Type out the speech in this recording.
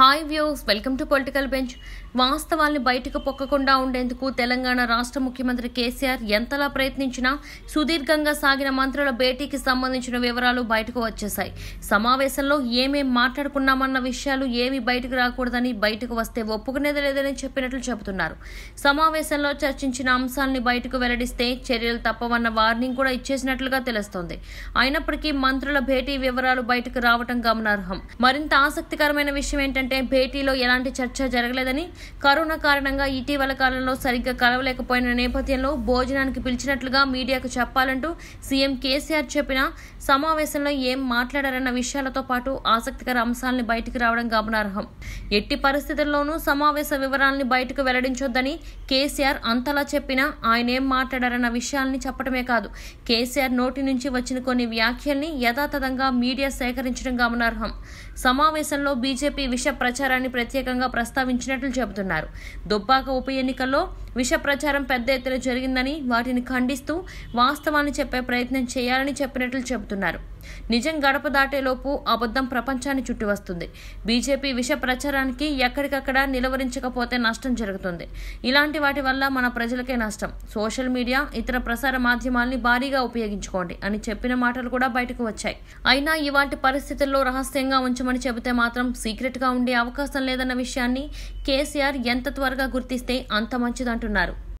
hi views welcome to political bench వాస్తవాల్ని బయటకు పొక్కకుండా ఉండేందుకు తెలంగాణ రాష్ట్ర ముఖ్యమంత్రి కేసీఆర్ ఎంతలా ప్రయత్నించినా సుదీర్ఘంగా సాగిన మంత్రుల భేటీకి సంబంధించిన వివరాలు బయటకు వచ్చేశాయి సమావేశంలో ఏమేం మాట్లాడుకున్నామన్న విషయాలు ఏమి బయటకు రాకూడదని బయటకు వస్తే ఒప్పుకునేది లేదని చెప్పినట్లు చెబుతున్నారు సమావేశంలో చర్చించిన అంశాలని బయటకు వెల్లడిస్తే చర్యలు తప్పవన్న వార్నింగ్ కూడా ఇచ్చేసినట్లుగా తెలుస్తోంది అయినప్పటికీ మంత్రుల భేటీ వివరాలు బయటకు రావడం గమనార్హం మరింత ఆసక్తికరమైన విషయం ఏంటంటే ఏంటంటే భేటీలో ఎలాంటి చర్చ జరగలేదని కరోనా కారణంగా ఇటీవల కాలంలో సరిగ్గా కలవలేకపోయిన నేపథ్యంలో భోజనానికి పిలిచినట్లుగా మీడియాకు చెప్పాలంటూ సీఎం కేసీఆర్ చెప్పిన సమావేశంలో ఏం మాట్లాడారన్న విషయాలతో పాటు ఆసక్తికర అంశాలను బయటకు రావడం గమనార్హం ఎట్టి పరిస్థితుల్లోనూ సమావేశ వివరాల్ని బయటకు వెల్లడించొద్దని కేసీఆర్ అంతలా చెప్పినా ఆయన ఏం మాట్లాడారన్న విషయాల్ని చెప్పడమే కాదు కేసీఆర్ నోటి నుంచి వచ్చిన కొన్ని వ్యాఖ్యల్ని యథాతథంగా మీడియా సేకరించడం గమనార్హం సమావేశంలో బీజేపీ విష ప్రచారాన్ని ప్రత్యేకంగా ప్రస్తావించినట్లు చెబుతున్నారు దుబ్బాక ఉప ఎన్నికల్లో విష ప్రచారం పెద్ద ఎత్తున జరిగిందని వాటిని ఖండిస్తూ వాస్తవాన్ని చెప్పే ప్రయత్నం చేయాలని చెప్పినట్లు చెబుతున్నారు నిజం గడప దాటేలోపు అబద్ధం ప్రపంచాన్ని చుట్టి వస్తుంది బీజేపీ విష ప్రచారానికి ఎక్కడికక్కడ నిలవరించకపోతే నష్టం జరుగుతుంది ఇలాంటి వాటి వల్ల మన ప్రజలకే నష్టం సోషల్ మీడియా ఇతర ప్రసార మాధ్యమాల్ని భారీగా ఉపయోగించుకోండి అని చెప్పిన మాటలు కూడా బయటకు వచ్చాయి అయినా ఇవాంటి పరిస్థితుల్లో రహస్యంగా ఉంచమని చెబితే మాత్రం సీక్రెట్గా ఉండే అవకాశం లేదన్న విషయాన్ని కేసీఆర్ ఎంత త్వరగా గుర్తిస్తే అంత మంచిదంటున్నారు